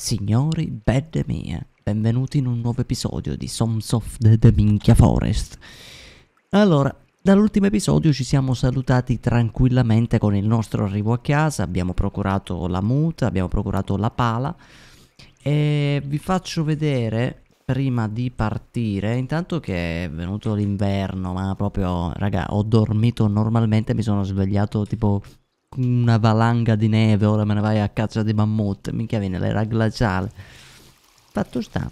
Signori, belle mie, benvenuti in un nuovo episodio di Soms of the, the Minchia Forest. Allora, dall'ultimo episodio ci siamo salutati tranquillamente con il nostro arrivo a casa, abbiamo procurato la muta, abbiamo procurato la pala e vi faccio vedere prima di partire, intanto che è venuto l'inverno, ma proprio, raga, ho dormito normalmente, mi sono svegliato tipo una valanga di neve, ora me ne vai a caccia di mammut, minchia viene l'era glaciale. Fatto sta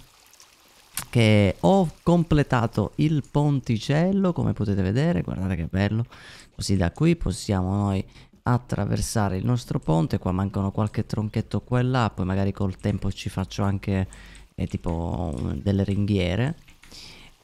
che ho completato il ponticello, come potete vedere, guardate che bello. Così da qui possiamo noi attraversare il nostro ponte, qua mancano qualche tronchetto qua e là, poi magari col tempo ci faccio anche eh, tipo delle ringhiere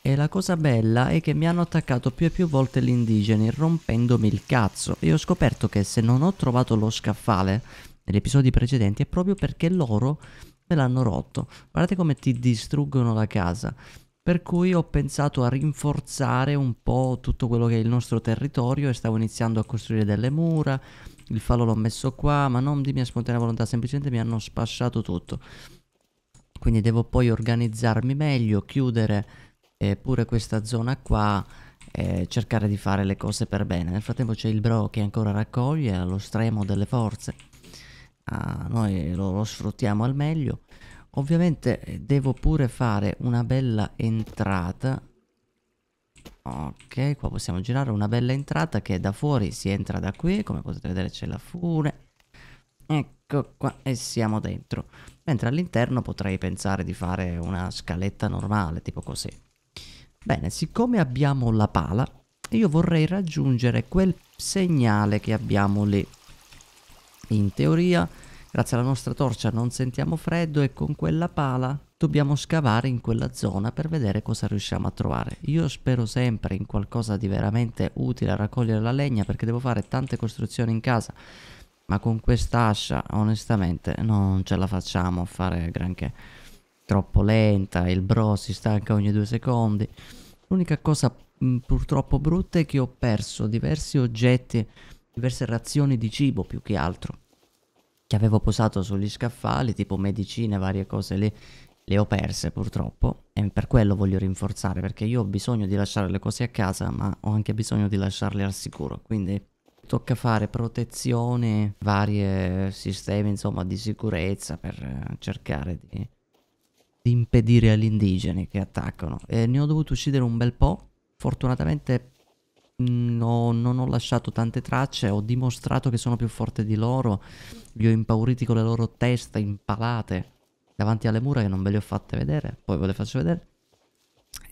e la cosa bella è che mi hanno attaccato più e più volte gli indigeni rompendomi il cazzo e ho scoperto che se non ho trovato lo scaffale negli episodi precedenti è proprio perché loro me l'hanno rotto. Guardate come ti distruggono la casa. Per cui ho pensato a rinforzare un po' tutto quello che è il nostro territorio e stavo iniziando a costruire delle mura, il falo l'ho messo qua, ma non di mia spontanea volontà, semplicemente mi hanno spasciato tutto. Quindi devo poi organizzarmi meglio, chiudere pure questa zona qua eh, cercare di fare le cose per bene. Nel frattempo c'è il bro che ancora raccoglie allo stremo delle forze. Ah, noi lo, lo sfruttiamo al meglio. Ovviamente eh, devo pure fare una bella entrata. Ok, qua possiamo girare una bella entrata che da fuori si entra da qui. Come potete vedere c'è la fune. Ecco qua e siamo dentro. Mentre all'interno potrei pensare di fare una scaletta normale, tipo così. Bene, siccome abbiamo la pala, io vorrei raggiungere quel segnale che abbiamo lì. In teoria, grazie alla nostra torcia non sentiamo freddo e con quella pala dobbiamo scavare in quella zona per vedere cosa riusciamo a trovare. Io spero sempre in qualcosa di veramente utile a raccogliere la legna perché devo fare tante costruzioni in casa, ma con quest'ascia onestamente non ce la facciamo a fare granché troppo lenta, il bro si stanca ogni due secondi. L'unica cosa mh, purtroppo brutta è che ho perso diversi oggetti, diverse razioni di cibo più che altro, che avevo posato sugli scaffali, tipo medicine, varie cose lì, le ho perse purtroppo e per quello voglio rinforzare perché io ho bisogno di lasciare le cose a casa ma ho anche bisogno di lasciarle al sicuro quindi tocca fare protezione vari sistemi insomma di sicurezza per eh, cercare di di impedire agli indigeni che attaccano. E ne ho dovuto uccidere un bel po'. Fortunatamente no, mm, non ho lasciato tante tracce, ho dimostrato che sono più forte di loro, li ho impauriti con le loro teste impalate davanti alle mura che non ve le ho fatte vedere, poi ve le faccio vedere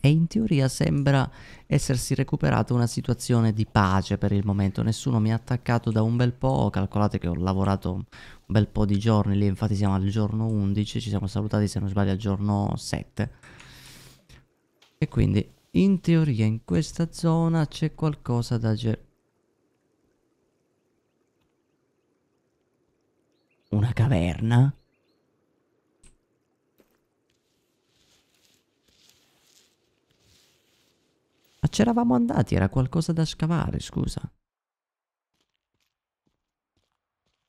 e in teoria sembra essersi recuperata una situazione di pace per il momento, nessuno mi ha attaccato da un bel po', calcolate che ho lavorato un bel po' di giorni lì, infatti siamo al giorno 11, ci siamo salutati se non sbaglio al giorno 7 e quindi in teoria in questa zona c'è qualcosa da gestire. Una caverna? c'eravamo andati, era qualcosa da scavare, scusa.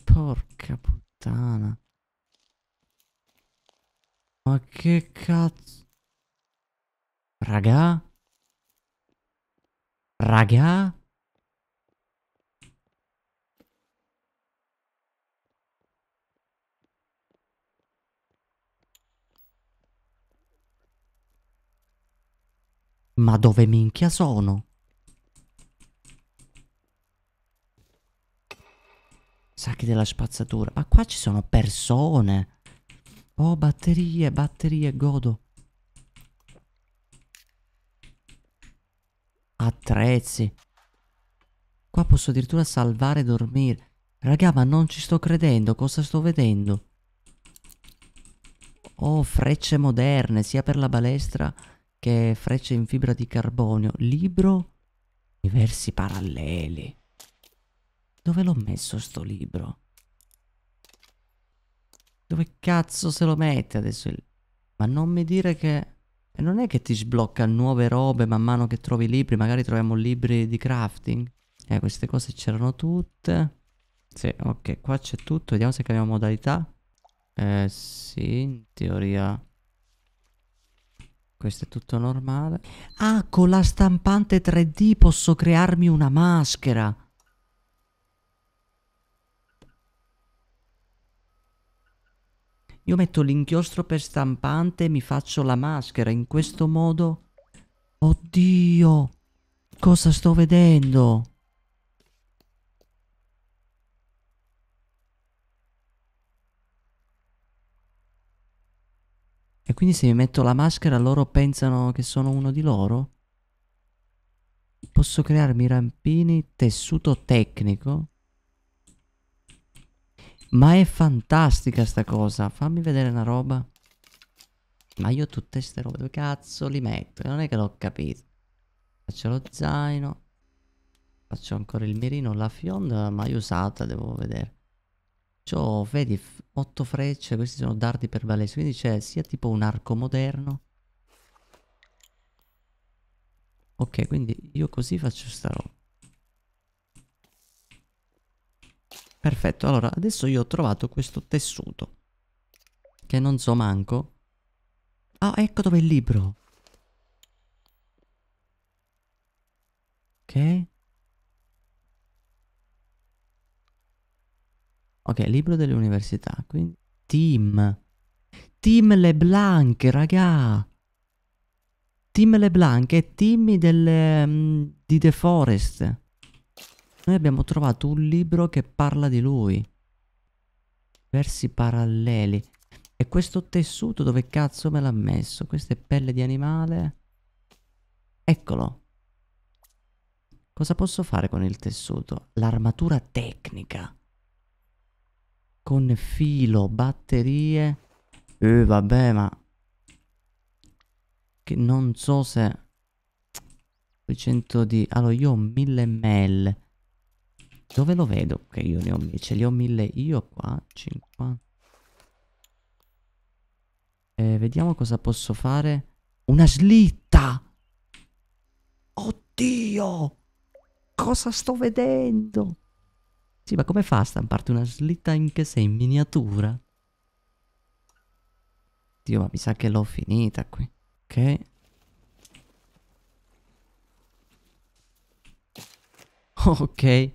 Porca puttana. Ma che cazzo... Raga? Raga? Ma dove minchia sono? Sacchi della spazzatura. Ma qua ci sono persone. Oh, batterie, batterie, godo. Attrezzi. Qua posso addirittura salvare e dormire. Raga, ma non ci sto credendo. Cosa sto vedendo? Oh, frecce moderne, sia per la balestra che è freccia in fibra di carbonio, libro, universi paralleli. Dove l'ho messo sto libro? Dove cazzo se lo mette adesso? Il... Ma non mi dire che... E non è che ti sblocca nuove robe man mano che trovi libri, magari troviamo libri di crafting. Eh, queste cose c'erano tutte. Sì, ok, qua c'è tutto, vediamo se cambiamo modalità. Eh sì, in teoria questo è tutto normale. Ah, con la stampante 3D posso crearmi una maschera. Io metto l'inchiostro per stampante e mi faccio la maschera. In questo modo... Oddio! Cosa sto vedendo? E quindi se mi metto la maschera loro pensano che sono uno di loro? Posso crearmi rampini, tessuto tecnico? Ma è fantastica sta cosa. Fammi vedere una roba. Ma io tutte queste robe dove cazzo li metto? Non è che l'ho capito. Faccio lo zaino. Faccio ancora il mirino, la fionda mai usata, devo vedere. Perciò, cioè, oh, vedi, otto frecce, questi sono dardi per Valesi, quindi c'è sia tipo un arco moderno. Ok, quindi io così faccio sta roba. Perfetto, allora adesso io ho trovato questo tessuto Che non so manco Ah, ecco dove è il libro Ok Ok, libro delle università, quindi... Team. Team LeBlanc, raga. Team LeBlanc è team delle, mh, mm, di The Forest. Noi abbiamo trovato un libro che parla di lui. Versi paralleli. E questo tessuto dove cazzo me l'ha messo? Questa è pelle di animale. Eccolo. Cosa posso fare con il tessuto? L'armatura tecnica. Con filo, batterie. Eh, vabbè, ma... Che non so se... 200 di... Allora, io ho 1000 ml. Dove lo vedo? Che io ne ho 1000. Ce li ho 1000 io qua. 50. Eh, vediamo cosa posso fare. Una slitta! Oddio! Cosa sto vedendo? Sì, ma come fa a stamparti una slitta anche se sei in miniatura? Dio, ma mi sa che l'ho finita qui. Ok. Ok.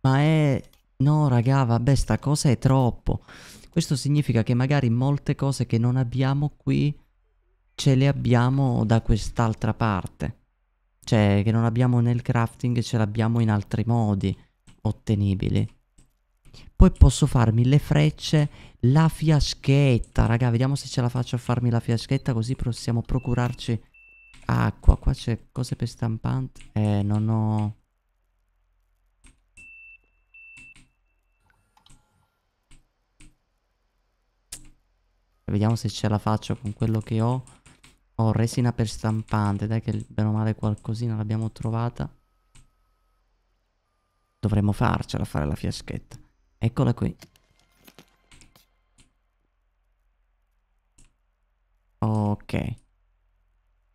Ma è... No, raga, vabbè, sta cosa è troppo. Questo significa che magari molte cose che non abbiamo qui ce le abbiamo da quest'altra parte. Cioè, che non abbiamo nel crafting ce l'abbiamo in altri modi ottenibili. Poi posso farmi le frecce, la fiaschetta, raga, vediamo se ce la faccio a farmi la fiaschetta così possiamo procurarci acqua. Qua c'è cose per stampante. Eh, non ho... Vediamo se ce la faccio con quello che ho. Ho resina per stampante, dai che bene o male qualcosina l'abbiamo trovata. Dovremmo farcela fare la fiaschetta. Eccola qui. Ok.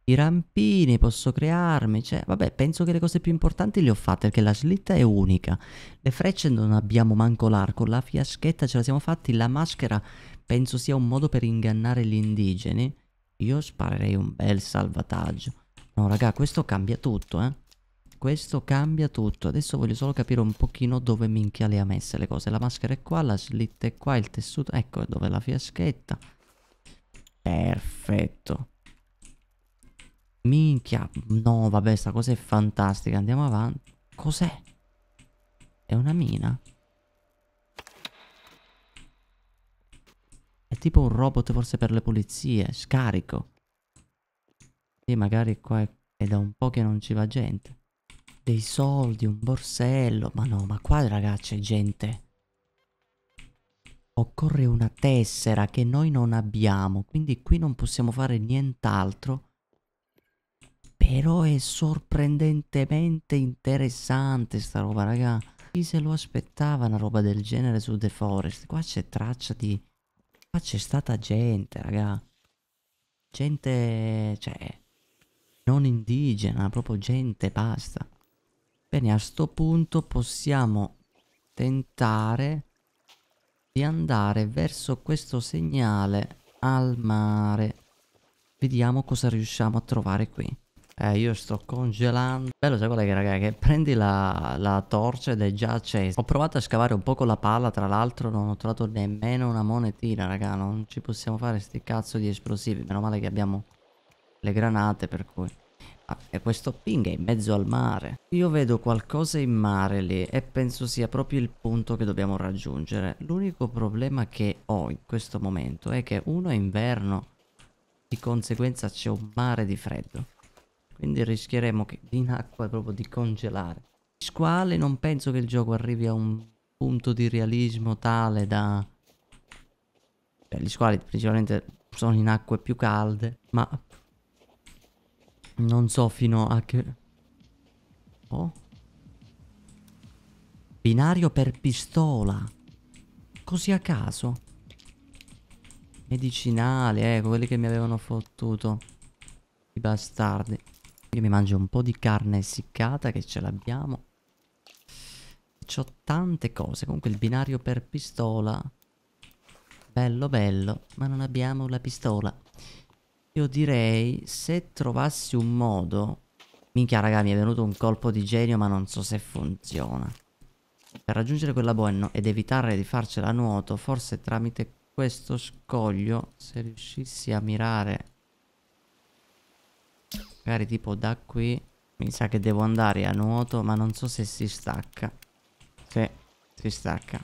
I rampini posso crearmi, cioè, vabbè, penso che le cose più importanti le ho fatte perché la slitta è unica. Le frecce non abbiamo manco l'arco, la fiaschetta ce la siamo fatti, la maschera penso sia un modo per ingannare gli indigeni. Io sparerei un bel salvataggio. No, raga, questo cambia tutto, eh questo cambia tutto. Adesso voglio solo capire un pochino dove minchia le ha messe le cose. La maschera è qua, la slit è qua, il tessuto... Ecco dove è la fiaschetta. Perfetto. Minchia. No, vabbè, sta cosa è fantastica. Andiamo avanti. Cos'è? È una mina? È tipo un robot forse per le pulizie. Scarico. Sì, magari qua è da un po' che non ci va gente dei soldi, un borsello. Ma no, ma qua ragazzi c'è gente. Occorre una tessera che noi non abbiamo, quindi qui non possiamo fare nient'altro. Però è sorprendentemente interessante sta roba, raga. Chi se lo aspettava una roba del genere su The Forest? Qua c'è traccia di... Qua c'è stata gente, raga. Gente... cioè... Non indigena, proprio gente, basta. Bene, a sto punto possiamo tentare di andare verso questo segnale al mare. Vediamo cosa riusciamo a trovare qui. Eh, io sto congelando. Bello, sai qual è che, raga? Che prendi la, la torcia ed è già accesa. Ho provato a scavare un po' con la palla, tra l'altro non ho trovato nemmeno una monetina, raga. Non ci possiamo fare sti cazzo di esplosivi. Meno male che abbiamo le granate, per cui... Ah, e questo ping è in mezzo al mare. Io vedo qualcosa in mare lì e penso sia proprio il punto che dobbiamo raggiungere. L'unico problema che ho in questo momento è che uno è inverno, di conseguenza c'è un mare di freddo. Quindi rischieremo che in acqua proprio di congelare. Squale non penso che il gioco arrivi a un punto di realismo tale da... Beh, gli squali principalmente sono in acque più calde, ma non so fino a che... Oh. Binario per pistola. Così a caso. Medicinali, ecco, quelli che mi avevano fottuto. I bastardi. Io mi mangio un po' di carne essiccata che ce l'abbiamo. C'ho tante cose. Comunque il binario per pistola. Bello bello, ma non abbiamo la pistola. Io direi se trovassi un modo... Minchia raga mi è venuto un colpo di genio ma non so se funziona. Per raggiungere quella quell'aboenno ed evitare di farcela a nuoto, forse tramite questo scoglio, se riuscissi a mirare... Magari tipo da qui... Mi sa che devo andare a nuoto ma non so se si stacca. Sì, si stacca.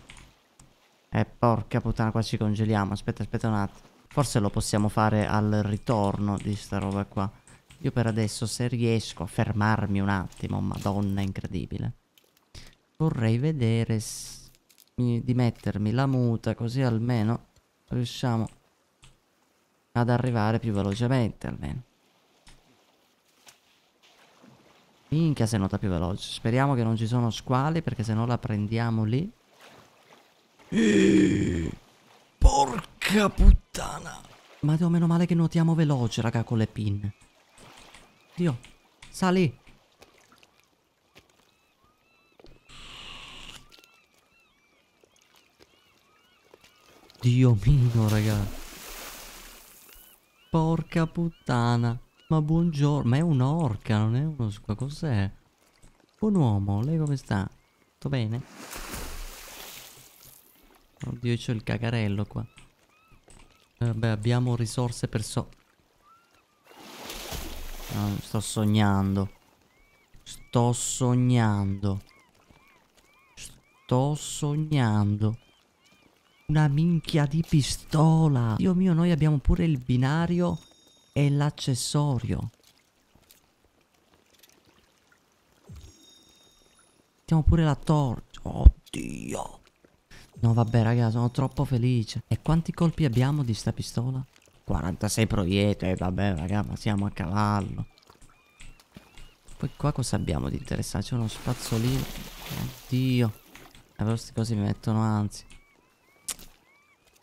Eh porca puttana qua ci congeliamo. Aspetta, aspetta un attimo. Forse lo possiamo fare al ritorno di sta roba qua. Io per adesso se riesco a fermarmi un attimo, madonna incredibile. Vorrei vedere di mettermi la muta così almeno riusciamo ad arrivare più velocemente almeno. Minchia se nota più veloce. Speriamo che non ci sono squali perché se no la prendiamo lì. Porca puttana. Ma Dio, meno male che nuotiamo veloce, raga, con le pin. Dio, sali. Dio mio, raga. Porca puttana. Ma buongiorno. Ma è un'orca, non è uno squa. Cioè, cos'è? Buon uomo, lei come sta? Tutto bene? Oddio, c'ho il cagarello qua. Vabbè, eh, abbiamo risorse per so... No, sto sognando. Sto sognando. Sto sognando. Una minchia di pistola. Dio mio, noi abbiamo pure il binario e l'accessorio. Abbiamo pure la torcia. Oddio. No vabbè raga, sono troppo felice. E quanti colpi abbiamo di sta pistola? 46 proiettili, vabbè raga, ma siamo a cavallo. Poi qua cosa abbiamo di interessante? C'è uno spazzolino. Oddio. E eh, queste cose mi mettono anzi.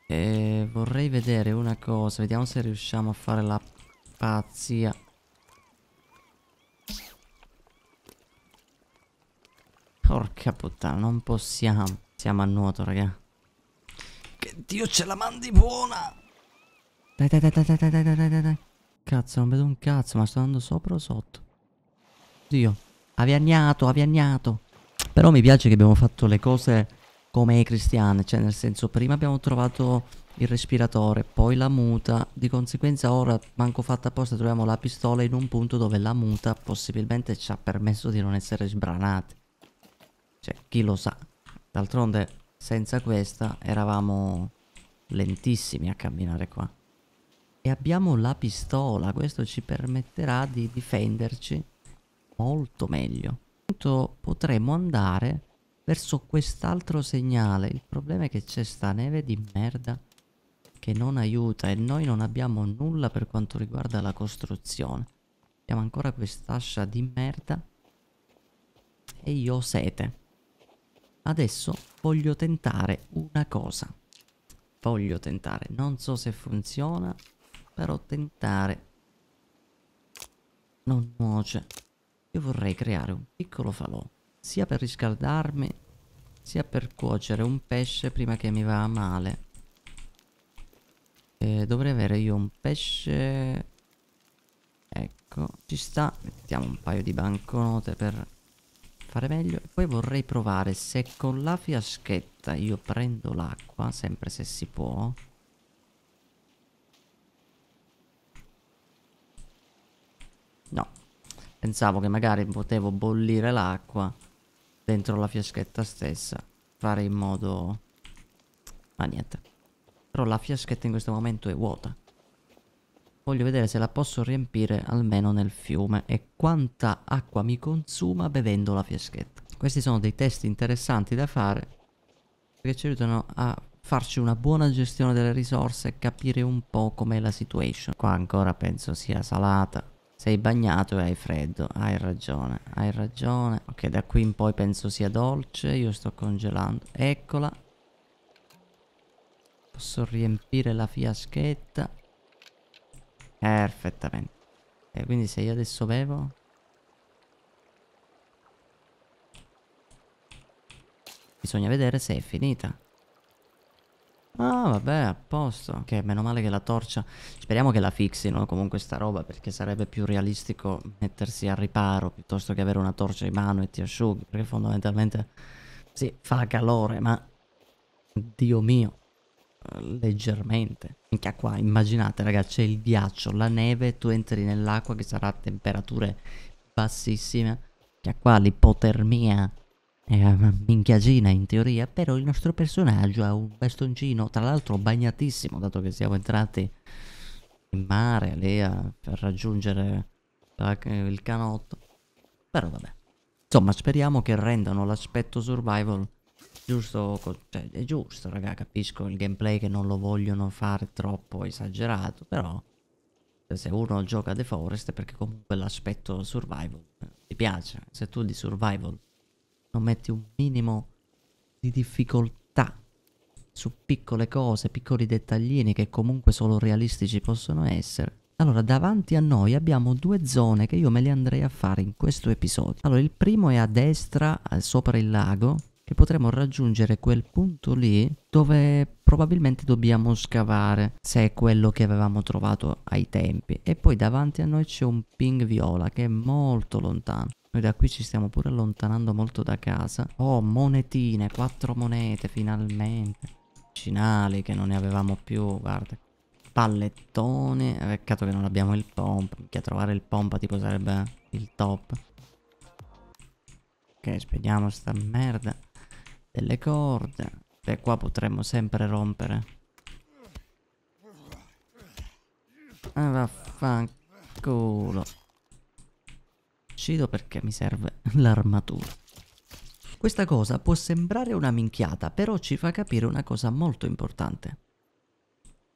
E vorrei vedere una cosa. Vediamo se riusciamo a fare la pazzia. Porca puttana, non possiamo. Siamo a nuoto, raga. Che Dio ce la mandi buona! Dai, dai, dai, dai, dai, dai, dai, dai, dai. Cazzo, non vedo un cazzo, ma sto andando sopra o sotto? Dio, aviagnato, aviagnato. Però mi piace che abbiamo fatto le cose come i cristiani, cioè nel senso prima abbiamo trovato il respiratore, poi la muta, di conseguenza ora manco fatta apposta troviamo la pistola in un punto dove la muta possibilmente ci ha permesso di non essere sbranati. Cioè, chi lo sa. D'altronde senza questa eravamo lentissimi a camminare qua. E abbiamo la pistola, questo ci permetterà di difenderci molto meglio. Potremmo andare verso quest'altro segnale. Il problema è che c'è sta neve di merda che non aiuta e noi non abbiamo nulla per quanto riguarda la costruzione. Abbiamo ancora quest'ascia di merda e io ho sete. Adesso voglio tentare una cosa. Voglio tentare, non so se funziona, però tentare non nuoce. Io vorrei creare un piccolo falò, sia per riscaldarmi, sia per cuocere un pesce prima che mi va male. E dovrei avere io un pesce... Ecco, ci sta. Mettiamo un paio di banconote per fare meglio poi vorrei provare se con la fiaschetta io prendo l'acqua sempre se si può no pensavo che magari potevo bollire l'acqua dentro la fiaschetta stessa fare in modo ma niente però la fiaschetta in questo momento è vuota voglio vedere se la posso riempire almeno nel fiume e quanta acqua mi consuma bevendo la fiaschetta. Questi sono dei test interessanti da fare perché ci aiutano a farci una buona gestione delle risorse e capire un po' com'è la situation. Qua ancora penso sia salata. Sei bagnato e hai freddo, hai ragione, hai ragione. Ok, da qui in poi penso sia dolce, io sto congelando. Eccola. Posso riempire la fiaschetta. Perfettamente. E eh, quindi se io adesso bevo... Bisogna vedere se è finita. Ah, vabbè, a posto. Che meno male che la torcia... Speriamo che la fixino comunque sta roba, perché sarebbe più realistico mettersi al riparo piuttosto che avere una torcia in mano e ti asciughi, perché fondamentalmente... Sì, fa calore, ma... Dio mio leggermente. Minchia qua, immaginate ragazzi, c'è il ghiaccio, la neve, tu entri nell'acqua che sarà a temperature bassissime. Minchia qua, l'ipotermia è una minchiagina in teoria, però il nostro personaggio ha un bastoncino, tra l'altro bagnatissimo, dato che siamo entrati in mare lì a, per raggiungere il canotto. Però vabbè. Insomma, speriamo che rendano l'aspetto survival giusto, cioè, è giusto, raga, capisco il gameplay che non lo vogliono fare troppo esagerato, però se uno gioca The Forest è perché comunque l'aspetto survival ti piace, se tu di survival non metti un minimo di difficoltà su piccole cose, piccoli dettaglini che comunque solo realistici possono essere, allora, davanti a noi abbiamo due zone che io me le andrei a fare in questo episodio. Allora, il primo è a destra, eh, sopra il lago, che potremo raggiungere quel punto lì dove probabilmente dobbiamo scavare se è quello che avevamo trovato ai tempi e poi davanti a noi c'è un ping viola che è molto lontano noi da qui ci stiamo pure allontanando molto da casa oh monetine quattro monete finalmente Cinali che non ne avevamo più guarda pallettone eh, peccato che non abbiamo il pompa che trovare il pompa tipo sarebbe il top ok spediamo sta merda delle corde. Beh, qua potremmo sempre rompere. Ah, vaffanculo. Uccido perché mi serve l'armatura. Questa cosa può sembrare una minchiata, però ci fa capire una cosa molto importante.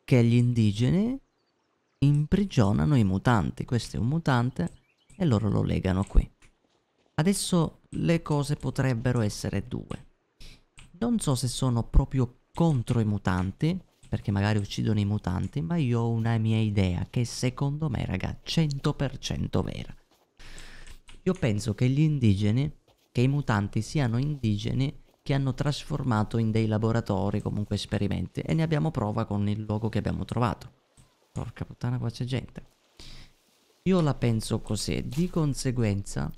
Che gli indigeni imprigionano i mutanti. Questo è un mutante e loro lo legano qui. Adesso le cose potrebbero essere due. Non so se sono proprio contro i mutanti, perché magari uccidono i mutanti, ma io ho una mia idea che secondo me, raga, 100% vera. Io penso che gli indigeni, che i mutanti siano indigeni che hanno trasformato in dei laboratori, comunque esperimenti, e ne abbiamo prova con il luogo che abbiamo trovato. Porca puttana, qua c'è gente. Io la penso così, di conseguenza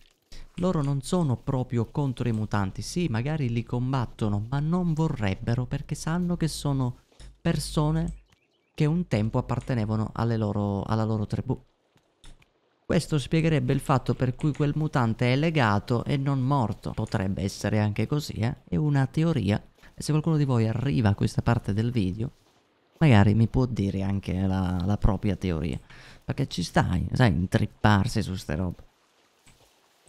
loro non sono proprio contro i mutanti, sì, magari li combattono, ma non vorrebbero perché sanno che sono persone che un tempo appartenevano loro, alla loro tribù. Questo spiegherebbe il fatto per cui quel mutante è legato e non morto. Potrebbe essere anche così, eh? È una teoria. E se qualcuno di voi arriva a questa parte del video, magari mi può dire anche la, la propria teoria. Perché ci stai, sai, intripparsi su ste robe.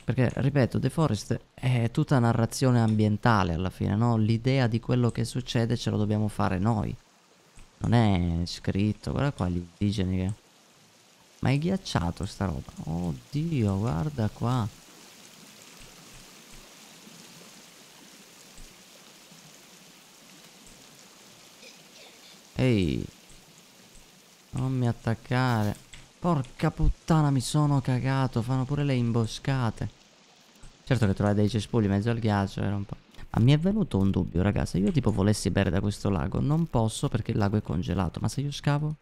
Perché, ripeto, The Forest è tutta narrazione ambientale alla fine, no? L'idea di quello che succede ce lo dobbiamo fare noi. Non è scritto, guarda qua gli indigeni che... Ma è ghiacciato sta roba. Oddio, guarda qua. Ehi. Non mi attaccare. Porca puttana, mi sono cagato. Fanno pure le imboscate. Certo che trovare dei cespugli in mezzo al ghiaccio era un po'... Ma mi è venuto un dubbio, ragazzi. Se io tipo volessi bere da questo lago, non posso perché il lago è congelato. Ma se io scavo?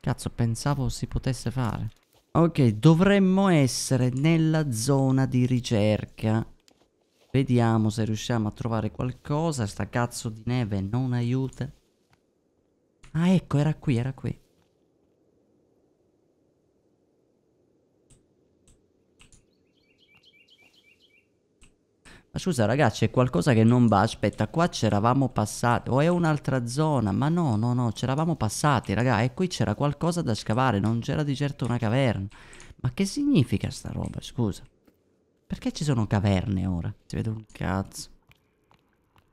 Cazzo, pensavo si potesse fare. Ok, dovremmo essere nella zona di ricerca. Vediamo se riusciamo a trovare qualcosa. Sta cazzo di neve non aiuta. Ah, ecco, era qui, era qui. scusa ragazzi c'è qualcosa che non va, aspetta, qua c'eravamo passati, o è un'altra zona, ma no, no, no, c'eravamo passati, raga, e qui c'era qualcosa da scavare, non c'era di certo una caverna. Ma che significa sta roba, scusa? Perché ci sono caverne ora? Si vede un cazzo.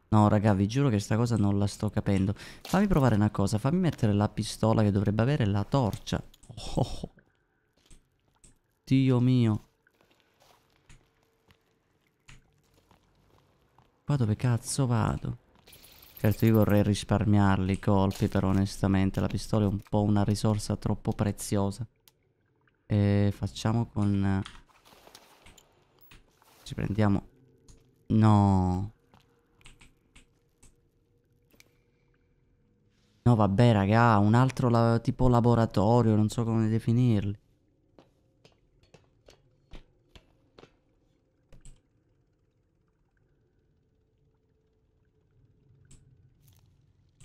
No, raga, vi giuro che sta cosa non la sto capendo. Fammi provare una cosa, fammi mettere la pistola che dovrebbe avere la torcia. Oh, oh. oh. Dio mio. Qua dove cazzo vado? Certo io vorrei risparmiarli i colpi però onestamente la pistola è un po' una risorsa troppo preziosa. E facciamo con... Eh, ci prendiamo... No... No vabbè raga, un altro la tipo laboratorio, non so come definirli.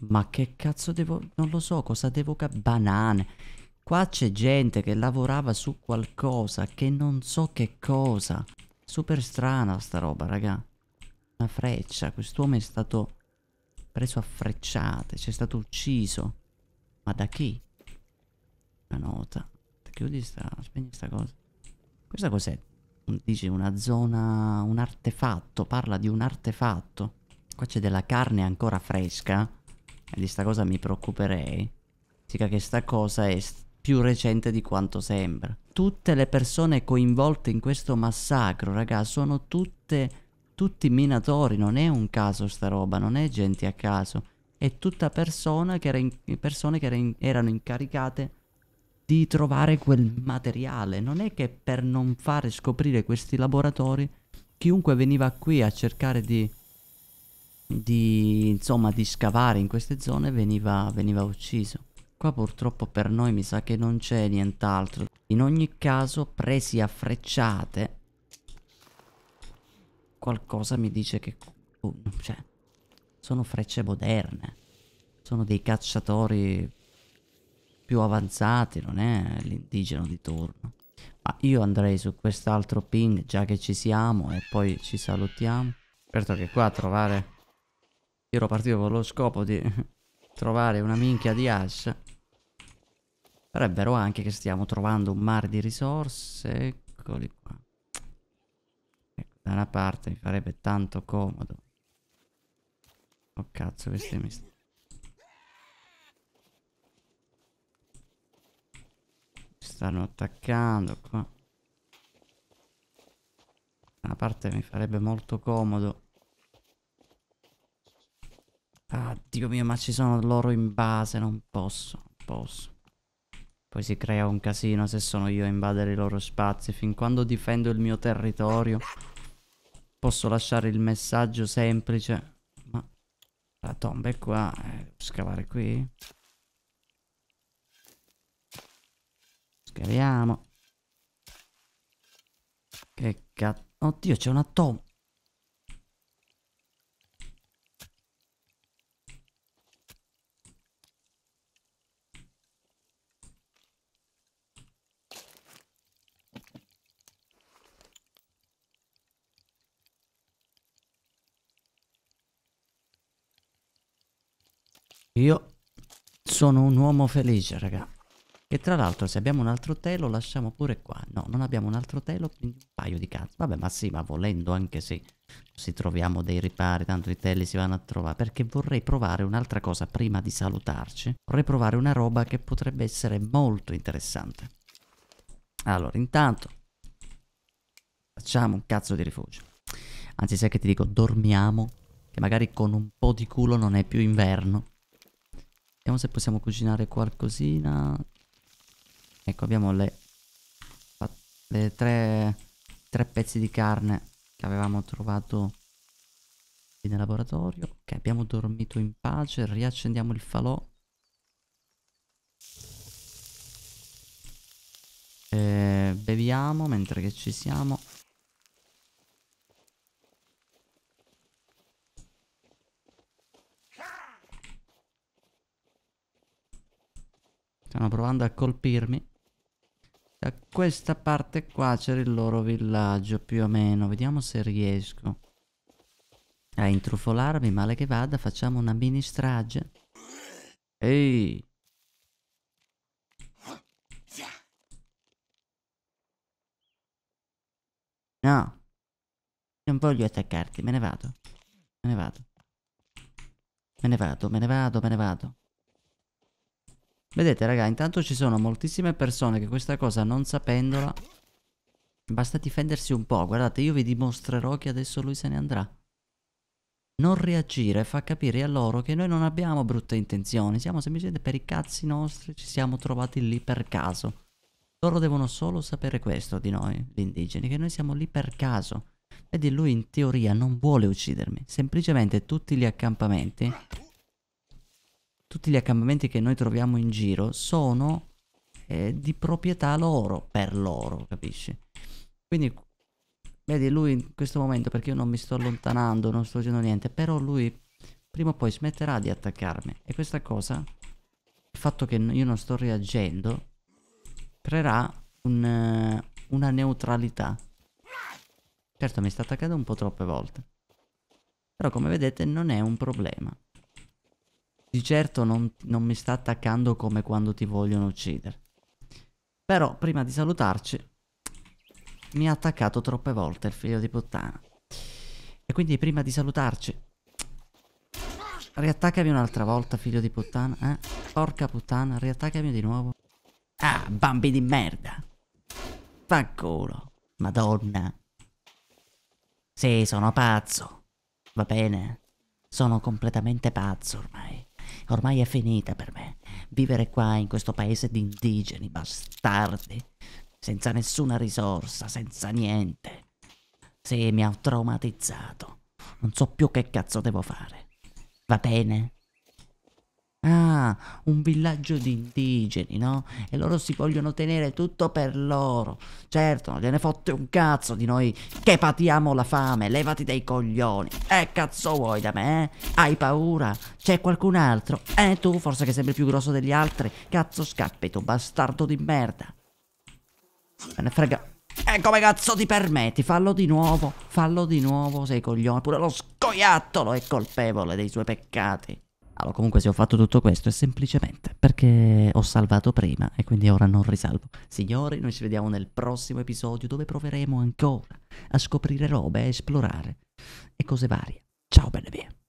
Ma che cazzo devo... Non lo so, cosa devo... Banane. Qua c'è gente che lavorava su qualcosa che non so che cosa. Super strana sta roba, raga. Una freccia. Quest'uomo è stato preso a frecciate. C'è stato ucciso. Ma da chi? Una nota. Chiudi sta... Spegni sta cosa. Questa cos'è? Dice una zona... Un artefatto. Parla di un artefatto. Qua c'è della carne ancora fresca. E eh, di sta cosa mi preoccuperei. Significa che sta cosa è più recente di quanto sembra. Tutte le persone coinvolte in questo massacro, raga, sono tutte, tutti minatori. Non è un caso sta roba, non è gente a caso. È tutta persona che era in, persone che era in, erano incaricate di trovare quel materiale. Non è che per non fare scoprire questi laboratori, chiunque veniva qui a cercare di di, insomma, di scavare in queste zone veniva, veniva ucciso. Qua purtroppo per noi mi sa che non c'è nient'altro. In ogni caso, presi a frecciate, qualcosa mi dice che... Uh, cioè, sono frecce moderne. Sono dei cacciatori più avanzati, non è l'indigeno di turno. Ma io andrei su quest'altro ping, già che ci siamo, e poi ci salutiamo. Certo che qua a trovare io ero partito con lo scopo di trovare una minchia di hash. Però è vero anche che stiamo trovando un mare di risorse. Eccoli qua. Ecco, da una parte mi farebbe tanto comodo. Oh cazzo, questi mi stanno... stanno attaccando qua. Da una parte mi farebbe molto comodo Ah, Dio mio, ma ci sono loro in base, non posso, non posso. Poi si crea un casino se sono io a invadere i loro spazi. Fin quando difendo il mio territorio, posso lasciare il messaggio semplice. Ma la tomba è qua, eh, scavare qui. Scaviamo. Che cazzo. Oddio, c'è una tomba. sono un uomo felice, raga. Che tra l'altro se abbiamo un altro telo lo lasciamo pure qua. No, non abbiamo un altro telo, quindi un paio di cazzo. Vabbè, ma sì, ma volendo anche se si troviamo dei ripari, tanto i teli si vanno a trovare. Perché vorrei provare un'altra cosa prima di salutarci. Vorrei provare una roba che potrebbe essere molto interessante. Allora, intanto facciamo un cazzo di rifugio. Anzi, sai che ti dico, dormiamo, che magari con un po' di culo non è più inverno Vediamo se possiamo cucinare qualcosina. Ecco, abbiamo le, le tre, tre pezzi di carne che avevamo trovato nel laboratorio. Ok, abbiamo dormito in pace. Riaccendiamo il falò. Eh, beviamo mentre che ci siamo. Stanno provando a colpirmi. Da questa parte qua c'era il loro villaggio, più o meno. Vediamo se riesco a intrufolarmi. Male che vada, facciamo una mini strage. Ehi! No. Non voglio attaccarti, me ne vado. Me ne vado. Me ne vado, me ne vado, me ne vado. Vedete raga, intanto ci sono moltissime persone che questa cosa non sapendola Basta difendersi un po', guardate io vi dimostrerò che adesso lui se ne andrà Non reagire fa capire a loro che noi non abbiamo brutte intenzioni Siamo semplicemente per i cazzi nostri, ci siamo trovati lì per caso Loro devono solo sapere questo di noi, gli indigeni, che noi siamo lì per caso Vedi lui in teoria non vuole uccidermi Semplicemente tutti gli accampamenti tutti gli accampamenti che noi troviamo in giro sono eh, di proprietà loro, per loro, capisci? Quindi, vedi, lui in questo momento, perché io non mi sto allontanando, non sto facendo niente, però lui prima o poi smetterà di attaccarmi. E questa cosa, il fatto che io non sto reagendo, creerà un, eh, una neutralità. Certo, mi sta attaccando un po' troppe volte. Però come vedete non è un problema. Di certo non, non mi sta attaccando come quando ti vogliono uccidere. Però prima di salutarci mi ha attaccato troppe volte il figlio di puttana. E quindi prima di salutarci Riattaccami un'altra volta figlio di puttana eh? Porca puttana riattaccami di nuovo Ah bambi di merda Fanculo Madonna Sì sono pazzo Va bene Sono completamente pazzo ormai ormai è finita per me. Vivere qua in questo paese di indigeni bastardi, senza nessuna risorsa, senza niente. Sì, mi ha traumatizzato. Non so più che cazzo devo fare. Va bene? Ah, un villaggio di indigeni, no? E loro si vogliono tenere tutto per loro. Certo, non gliene fotte un cazzo di noi che patiamo la fame, levati dai coglioni. Eh, cazzo vuoi da me, eh? Hai paura? C'è qualcun altro? Eh, tu, forse che sembri più grosso degli altri. Cazzo scappi tu, bastardo di merda. Me ne frega... E eh, come cazzo ti permetti? Fallo di nuovo, fallo di nuovo, sei coglione. Pure lo scoiattolo è colpevole dei suoi peccati risalo. Comunque se ho fatto tutto questo è semplicemente perché ho salvato prima e quindi ora non risalvo. Signori, noi ci vediamo nel prossimo episodio dove proveremo ancora a scoprire robe, a esplorare e cose varie. Ciao belle mie!